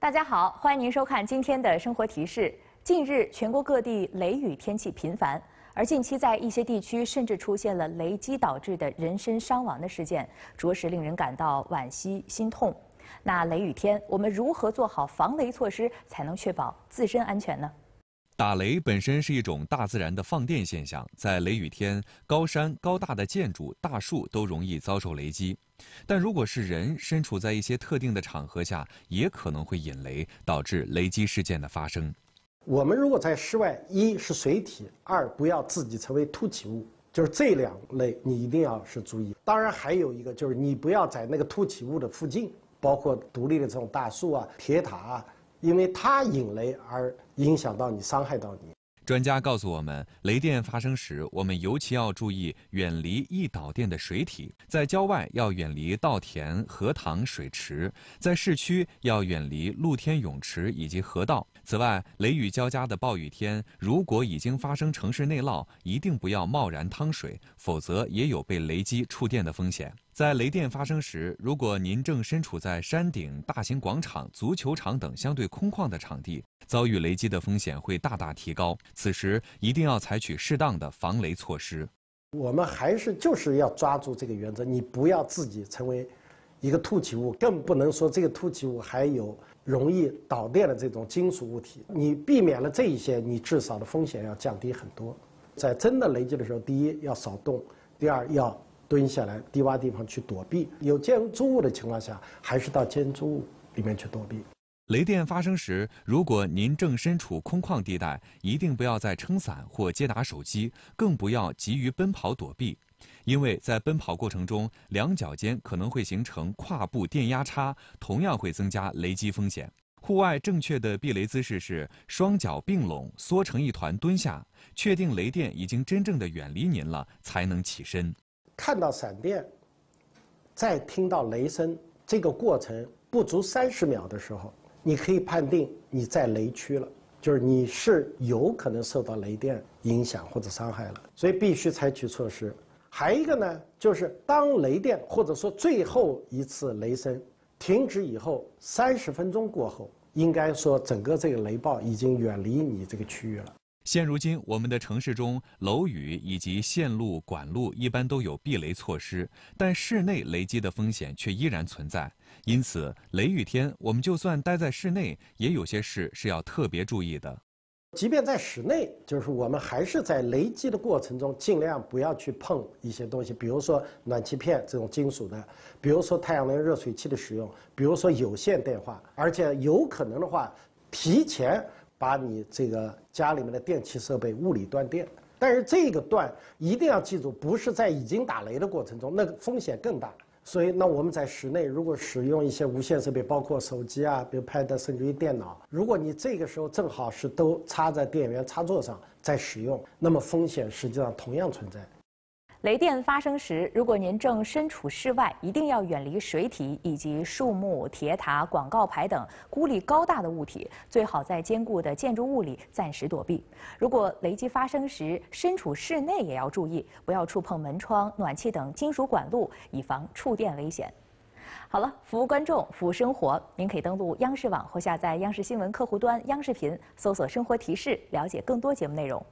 大家好，欢迎您收看今天的生活提示。近日，全国各地雷雨天气频繁，而近期在一些地区甚至出现了雷击导致的人身伤亡的事件，着实令人感到惋惜、心痛。那雷雨天，我们如何做好防雷措施，才能确保自身安全呢？打雷本身是一种大自然的放电现象，在雷雨天，高山、高大的建筑、大树都容易遭受雷击。但如果是人身处在一些特定的场合下，也可能会引雷，导致雷击事件的发生。我们如果在室外，一是水体，二不要自己成为凸起物，就是这两类你一定要是注意。当然，还有一个就是你不要在那个凸起物的附近，包括独立的这种大树啊、铁塔啊。因为它引雷而影响到你，伤害到你。专家告诉我们，雷电发生时，我们尤其要注意远离易导电的水体。在郊外要远离稻田、荷塘、水池；在市区要远离露天泳池以及河道。此外，雷雨交加的暴雨天，如果已经发生城市内涝，一定不要贸然趟水，否则也有被雷击触电的风险。在雷电发生时，如果您正身处在山顶、大型广场、足球场等相对空旷的场地，遭遇雷击的风险会大大提高。此时一定要采取适当的防雷措施。我们还是就是要抓住这个原则，你不要自己成为。一个突起物，更不能说这个突起物还有容易导电的这种金属物体。你避免了这一些，你至少的风险要降低很多。在真的雷击的时候，第一要少动，第二要蹲下来低洼地方去躲避。有建筑物的情况下，还是到建筑物里面去躲避。雷电发生时，如果您正身处空旷地带，一定不要再撑伞或接打手机，更不要急于奔跑躲避。因为在奔跑过程中，两脚间可能会形成跨步电压差，同样会增加雷击风险。户外正确的避雷姿势是双脚并拢，缩成一团蹲下，确定雷电已经真正的远离您了，才能起身。看到闪电，再听到雷声，这个过程不足三十秒的时候，你可以判定你在雷区了，就是你是有可能受到雷电影响或者伤害了，所以必须采取措施。还一个呢，就是当雷电或者说最后一次雷声停止以后，三十分钟过后，应该说整个这个雷暴已经远离你这个区域了。现如今，我们的城市中楼宇以及线路管路一般都有避雷措施，但室内雷击的风险却依然存在。因此，雷雨天我们就算待在室内，也有些事是要特别注意的。即便在室内，就是我们还是在雷击的过程中，尽量不要去碰一些东西，比如说暖气片这种金属的，比如说太阳能热水器的使用，比如说有线电话，而且有可能的话，提前把你这个家里面的电器设备物理断电。但是这个断一定要记住，不是在已经打雷的过程中，那个风险更大。所以，那我们在室内如果使用一些无线设备，包括手机啊、比如 Pad，甚至于电脑，如果你这个时候正好是都插在电源插座上在使用，那么风险实际上同样存在。雷电发生时，如果您正身处室外，一定要远离水体以及树木、铁塔、广告牌等孤立高大的物体，最好在坚固的建筑物里暂时躲避。如果雷击发生时身处室内，也要注意不要触碰门窗、暖气等金属管路，以防触电危险。好了，服务观众，服务生活，您可以登录央视网或下载央视新闻客户端、央视频，搜索“生活提示”，了解更多节目内容。